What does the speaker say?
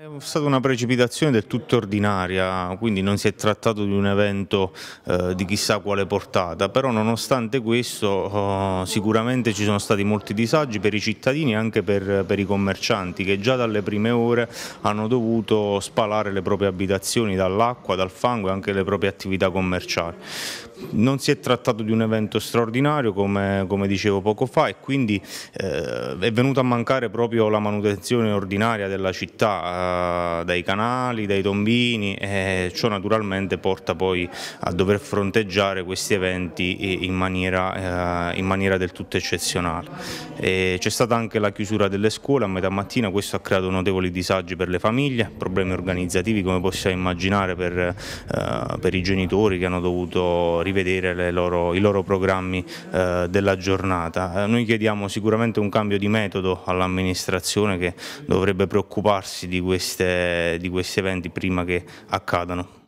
È stata una precipitazione del tutto ordinaria, quindi non si è trattato di un evento eh, di chissà quale portata, però nonostante questo eh, sicuramente ci sono stati molti disagi per i cittadini e anche per, per, i commercianti che già dalle prime ore hanno dovuto spalare le proprie abitazioni dall'acqua, dal fango e anche le proprie attività commerciali. Non si è trattato di un evento straordinario come, come dicevo poco fa e quindi eh, è venuta a mancare proprio la manutenzione ordinaria della città dai canali, dai tombini e ciò naturalmente porta poi a dover fronteggiare questi eventi in maniera, eh, in maniera del tutto eccezionale. c'è stata anche la chiusura delle scuole a metà mattina, questo ha creato notevoli disagi per le famiglie, problemi organizzativi come possiamo immaginare per, eh, per i genitori che hanno dovuto rivedere loro, i loro programmi eh, della giornata. noi chiediamo sicuramente un cambio di metodo all'amministrazione che dovrebbe preoccuparsi di questi queste, di questi eventi prima che accadano.